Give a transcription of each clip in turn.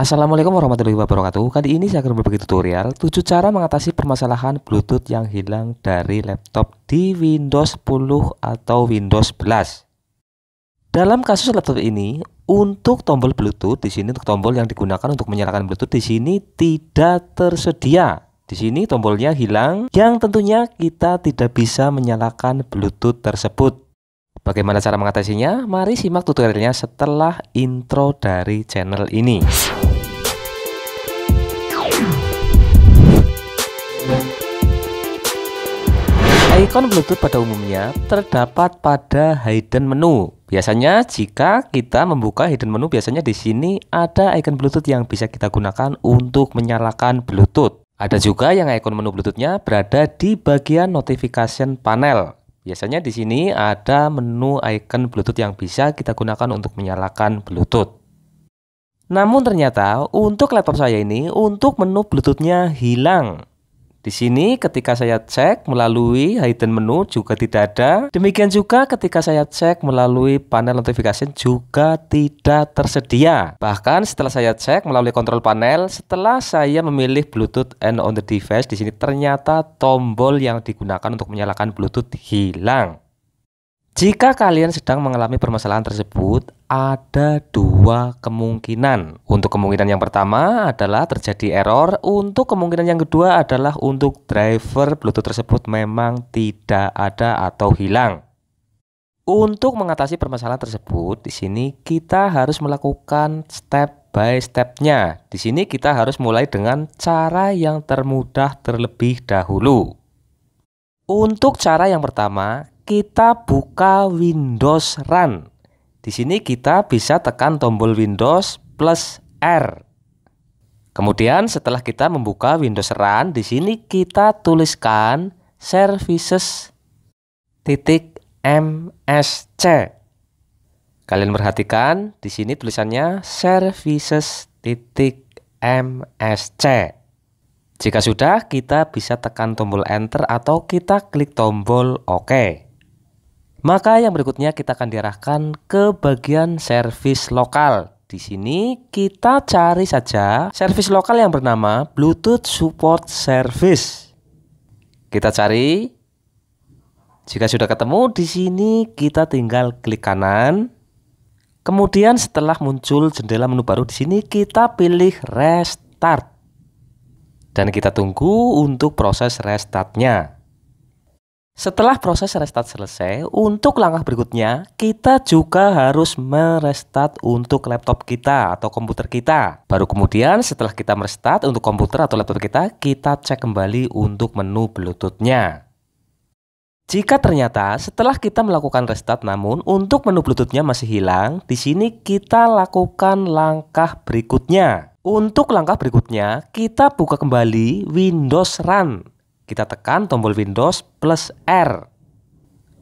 Assalamualaikum warahmatullahi wabarakatuh Kali ini saya akan berbagi tutorial 7 cara mengatasi permasalahan bluetooth yang hilang dari laptop di Windows 10 atau Windows 11 Dalam kasus laptop ini untuk tombol bluetooth di sini untuk tombol yang digunakan untuk menyalakan bluetooth di sini tidak tersedia di sini tombolnya hilang yang tentunya kita tidak bisa menyalakan bluetooth tersebut Bagaimana cara mengatasinya? Mari simak tutorialnya setelah intro dari channel ini. Icon Bluetooth pada umumnya terdapat pada hidden menu. Biasanya jika kita membuka hidden menu biasanya di sini ada icon Bluetooth yang bisa kita gunakan untuk menyalakan Bluetooth. Ada juga yang icon menu Bluetoothnya berada di bagian notification panel. Biasanya di sini ada menu icon Bluetooth yang bisa kita gunakan untuk menyalakan Bluetooth. Namun ternyata untuk laptop saya ini untuk menu Bluetoothnya hilang. Di sini ketika saya cek melalui hidden menu juga tidak ada. Demikian juga ketika saya cek melalui panel notification juga tidak tersedia. Bahkan setelah saya cek melalui kontrol panel, setelah saya memilih Bluetooth and on the device, di sini ternyata tombol yang digunakan untuk menyalakan Bluetooth hilang. Jika kalian sedang mengalami permasalahan tersebut, ada dua kemungkinan. Untuk kemungkinan yang pertama adalah terjadi error, untuk kemungkinan yang kedua adalah untuk driver Bluetooth tersebut memang tidak ada atau hilang. Untuk mengatasi permasalahan tersebut, di sini kita harus melakukan step by stepnya. Di sini kita harus mulai dengan cara yang termudah terlebih dahulu. Untuk cara yang pertama, kita buka Windows Run. Di sini kita bisa tekan tombol Windows plus R. Kemudian setelah kita membuka Windows Run, di sini kita tuliskan Services.msc. Kalian perhatikan di sini tulisannya Services.msc. Jika sudah, kita bisa tekan tombol enter atau kita klik tombol OK. Maka yang berikutnya kita akan diarahkan ke bagian service lokal. Di sini kita cari saja service lokal yang bernama Bluetooth Support Service. Kita cari. Jika sudah ketemu di sini kita tinggal klik kanan. Kemudian setelah muncul jendela menu baru di sini kita pilih restart. Dan kita tunggu untuk proses restartnya. Setelah proses restart selesai, untuk langkah berikutnya, kita juga harus merestart untuk laptop kita atau komputer kita. Baru kemudian setelah kita merestart untuk komputer atau laptop kita, kita cek kembali untuk menu Bluetooth-nya. Jika ternyata setelah kita melakukan restart namun untuk menu Bluetooth-nya masih hilang, di sini kita lakukan langkah berikutnya. Untuk langkah berikutnya, kita buka kembali Windows Run. Kita tekan tombol Windows plus R.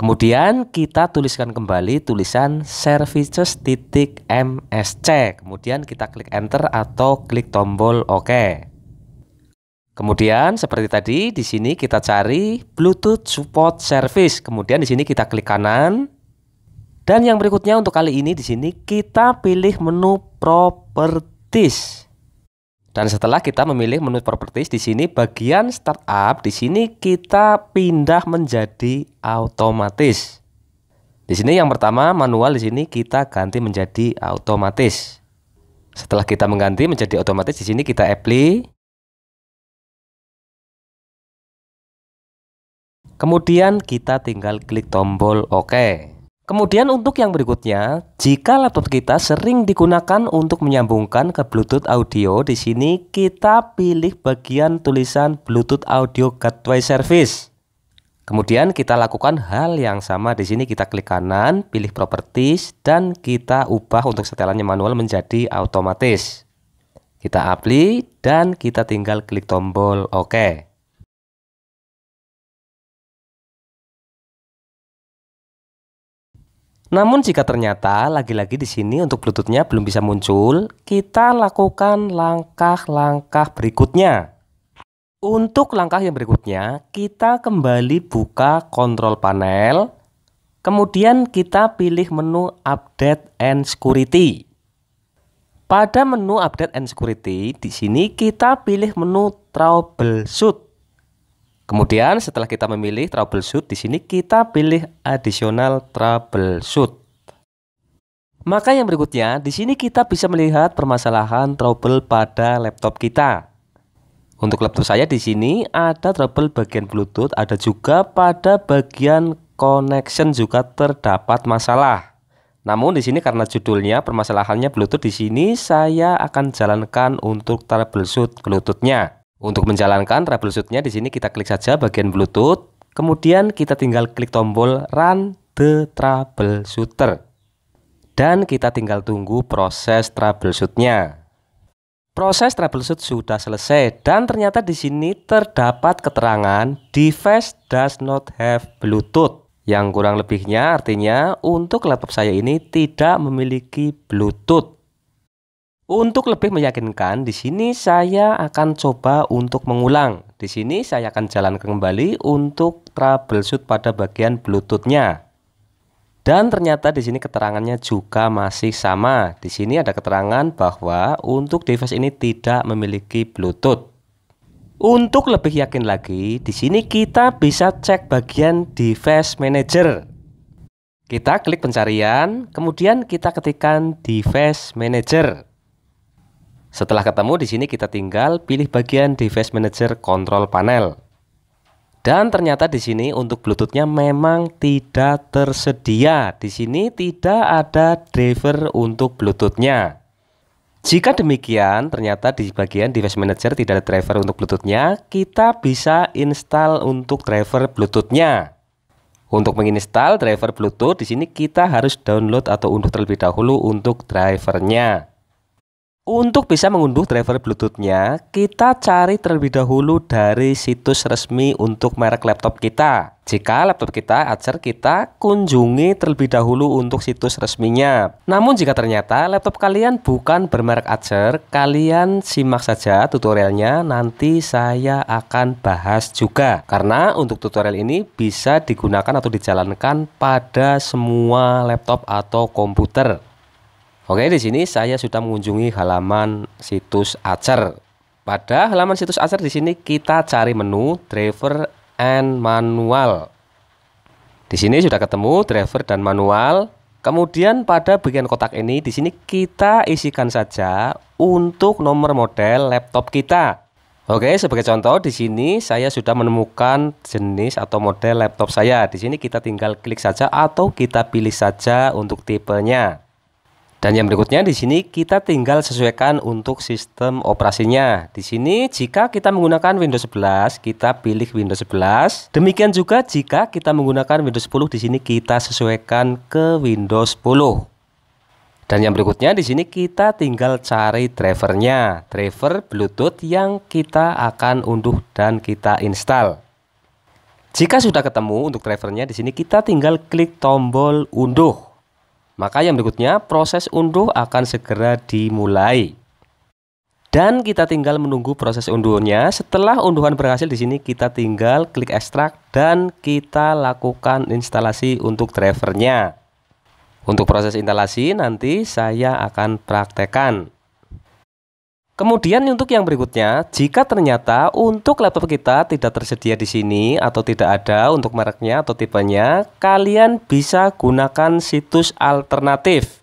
Kemudian kita tuliskan kembali tulisan services.msc. Kemudian kita klik enter atau klik tombol OK. Kemudian seperti tadi di sini kita cari Bluetooth support service. Kemudian di sini kita klik kanan. Dan yang berikutnya untuk kali ini di sini kita pilih menu properties. Dan setelah kita memilih menu properties di sini bagian startup, di sini kita pindah menjadi otomatis. Di sini yang pertama manual di sini kita ganti menjadi otomatis. Setelah kita mengganti menjadi otomatis di sini kita apply. Kemudian kita tinggal klik tombol OK. Kemudian untuk yang berikutnya, jika laptop kita sering digunakan untuk menyambungkan ke Bluetooth audio, di sini kita pilih bagian tulisan Bluetooth Audio Gateway Service. Kemudian kita lakukan hal yang sama di sini kita klik kanan, pilih Properties dan kita ubah untuk setelannya manual menjadi otomatis. Kita apply dan kita tinggal klik tombol OK. Namun jika ternyata lagi-lagi di sini untuk Bluetoothnya belum bisa muncul, kita lakukan langkah-langkah berikutnya. Untuk langkah yang berikutnya, kita kembali buka kontrol panel, kemudian kita pilih menu Update and Security. Pada menu Update and Security, di sini kita pilih menu Troubleshoot. Kemudian setelah kita memilih troubleshoot, di sini kita pilih additional troubleshoot. Maka yang berikutnya, di sini kita bisa melihat permasalahan trouble pada laptop kita. Untuk laptop saya di sini ada trouble bagian Bluetooth, ada juga pada bagian connection juga terdapat masalah. Namun di sini karena judulnya permasalahannya Bluetooth di sini saya akan jalankan untuk troubleshoot Bluetooth-nya. Untuk menjalankan troubleshootnya di sini kita klik saja bagian Bluetooth, kemudian kita tinggal klik tombol Run the Troubleshooter. Dan kita tinggal tunggu proses troubleshootnya. Proses troubleshoot sudah selesai dan ternyata di sini terdapat keterangan device does not have Bluetooth. Yang kurang lebihnya artinya untuk laptop saya ini tidak memiliki Bluetooth. Untuk lebih meyakinkan, di sini saya akan coba untuk mengulang. Di sini saya akan jalan kembali untuk troubleshoot pada bagian Bluetoothnya. Dan ternyata di sini keterangannya juga masih sama. Di sini ada keterangan bahwa untuk device ini tidak memiliki Bluetooth. Untuk lebih yakin lagi, di sini kita bisa cek bagian device manager. Kita klik pencarian, kemudian kita ketikkan device manager. Setelah ketemu di sini kita tinggal pilih bagian Device Manager Control Panel. Dan ternyata di sini untuk Bluetoothnya memang tidak tersedia. Di sini tidak ada driver untuk Bluetoothnya. Jika demikian, ternyata di bagian Device Manager tidak ada driver untuk Bluetoothnya. Kita bisa install untuk driver Bluetoothnya. Untuk menginstal driver Bluetooth, di sini kita harus download atau unduh terlebih dahulu untuk drivernya. Untuk bisa mengunduh driver Bluetooth-nya, kita cari terlebih dahulu dari situs resmi untuk merek laptop kita. Jika laptop kita Acer, kita kunjungi terlebih dahulu untuk situs resminya. Namun jika ternyata laptop kalian bukan bermerek Acer, kalian simak saja tutorialnya, nanti saya akan bahas juga. Karena untuk tutorial ini bisa digunakan atau dijalankan pada semua laptop atau komputer. Oke, di sini saya sudah mengunjungi halaman situs Acer. Pada halaman situs Acer di sini kita cari menu driver and manual. Di sini sudah ketemu driver dan manual. Kemudian pada bagian kotak ini di sini kita isikan saja untuk nomor model laptop kita. Oke, sebagai contoh di sini saya sudah menemukan jenis atau model laptop saya. Di sini kita tinggal klik saja atau kita pilih saja untuk tipenya. Dan yang berikutnya di sini kita tinggal sesuaikan untuk sistem operasinya. Di sini jika kita menggunakan Windows 11, kita pilih Windows 11. Demikian juga jika kita menggunakan Windows 10 di sini kita sesuaikan ke Windows 10. Dan yang berikutnya di sini kita tinggal cari drivernya, driver Bluetooth yang kita akan unduh dan kita install. Jika sudah ketemu untuk drivernya di sini kita tinggal klik tombol unduh. Maka yang berikutnya proses unduh akan segera dimulai. Dan kita tinggal menunggu proses unduhnya. Setelah unduhan berhasil di sini kita tinggal klik ekstrak dan kita lakukan instalasi untuk drivernya. Untuk proses instalasi nanti saya akan praktekkan. Kemudian untuk yang berikutnya, jika ternyata untuk laptop kita tidak tersedia di sini atau tidak ada untuk mereknya atau tipenya, kalian bisa gunakan situs alternatif.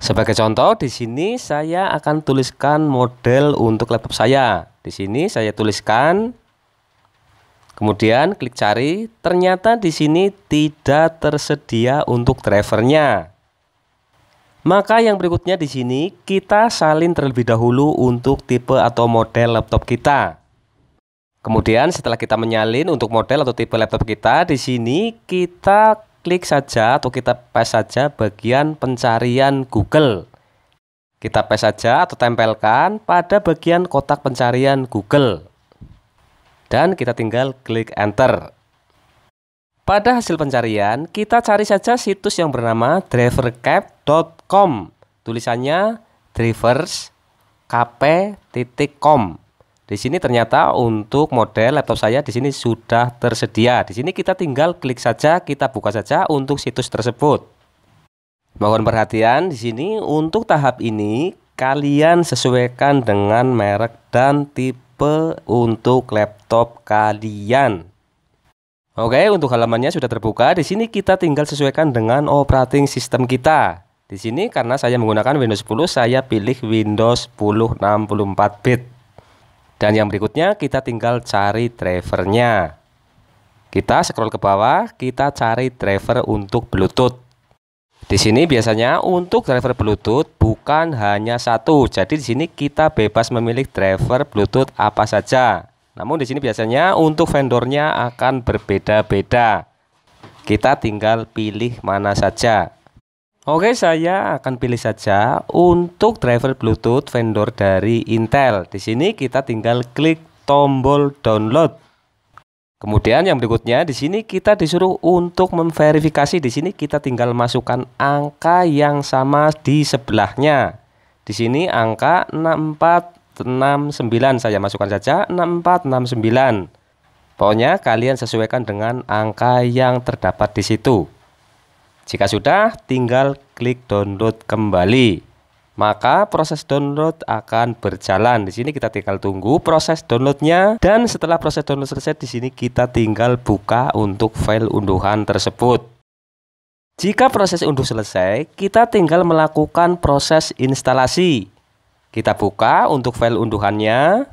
Sebagai contoh, di sini saya akan tuliskan model untuk laptop saya. Di sini saya tuliskan, kemudian klik cari. Ternyata di sini tidak tersedia untuk drivernya. Maka yang berikutnya di sini kita salin terlebih dahulu untuk tipe atau model laptop kita. Kemudian setelah kita menyalin untuk model atau tipe laptop kita, di sini kita klik saja atau kita paste saja bagian pencarian Google. Kita paste saja atau tempelkan pada bagian kotak pencarian Google. Dan kita tinggal klik enter. Pada hasil pencarian, kita cari saja situs yang bernama drivercap.com. Tulisannya driverskp.com. Di sini ternyata untuk model laptop saya di sini sudah tersedia. Di sini kita tinggal klik saja, kita buka saja untuk situs tersebut. Mohon perhatian di sini untuk tahap ini kalian sesuaikan dengan merek dan tipe untuk laptop kalian. Oke, untuk halamannya sudah terbuka. Di sini kita tinggal sesuaikan dengan operating system kita. Di sini karena saya menggunakan Windows 10, saya pilih Windows 10 64 bit. Dan yang berikutnya kita tinggal cari drivernya. Kita scroll ke bawah, kita cari driver untuk Bluetooth. Di sini biasanya untuk driver Bluetooth bukan hanya satu. Jadi di sini kita bebas memilih driver Bluetooth apa saja. Namun di sini biasanya untuk vendornya akan berbeda-beda. Kita tinggal pilih mana saja. Oke, saya akan pilih saja untuk driver Bluetooth vendor dari Intel. Di sini kita tinggal klik tombol download. Kemudian yang berikutnya di sini kita disuruh untuk memverifikasi. Di sini kita tinggal masukkan angka yang sama di sebelahnya. Di sini angka 64 69 saya masukkan saja 6469 pokoknya kalian sesuaikan dengan angka yang terdapat di situ jika sudah tinggal klik download kembali maka proses download akan berjalan di sini kita tinggal tunggu proses downloadnya dan setelah proses download selesai di sini kita tinggal buka untuk file unduhan tersebut jika proses unduh selesai kita tinggal melakukan proses instalasi kita buka untuk file unduhannya.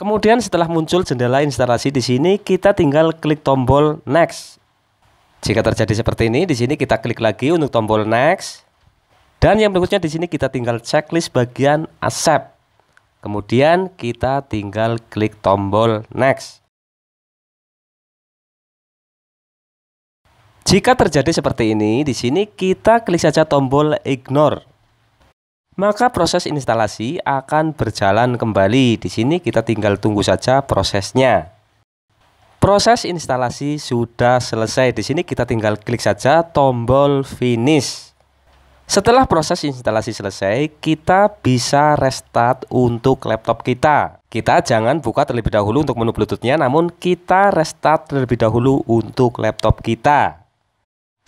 Kemudian setelah muncul jendela instalasi di sini, kita tinggal klik tombol next. Jika terjadi seperti ini, di sini kita klik lagi untuk tombol next. Dan yang berikutnya di sini kita tinggal checklist bagian accept. Kemudian kita tinggal klik tombol next. Jika terjadi seperti ini, di sini kita klik saja tombol ignore maka proses instalasi akan berjalan kembali. Di sini kita tinggal tunggu saja prosesnya. Proses instalasi sudah selesai. Di sini kita tinggal klik saja tombol finish. Setelah proses instalasi selesai, kita bisa restart untuk laptop kita. Kita jangan buka terlebih dahulu untuk menu Bluetoothnya, namun kita restart terlebih dahulu untuk laptop kita.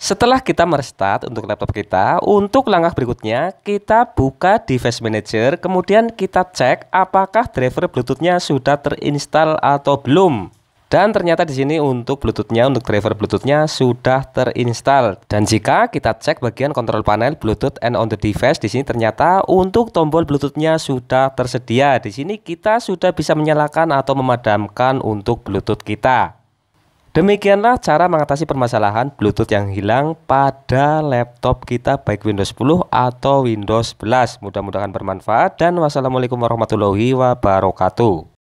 Setelah kita merestart untuk laptop kita, untuk langkah berikutnya kita buka device manager, kemudian kita cek apakah driver Bluetoothnya sudah terinstall atau belum. Dan ternyata di sini untuk Bluetoothnya, untuk driver Bluetoothnya sudah terinstall. Dan jika kita cek bagian kontrol panel Bluetooth and on the device, di sini ternyata untuk tombol Bluetoothnya sudah tersedia. Di sini kita sudah bisa menyalakan atau memadamkan untuk Bluetooth kita. Demikianlah cara mengatasi permasalahan Bluetooth yang hilang pada laptop kita baik Windows 10 atau Windows 11. Mudah-mudahan bermanfaat dan wassalamualaikum warahmatullahi wabarakatuh.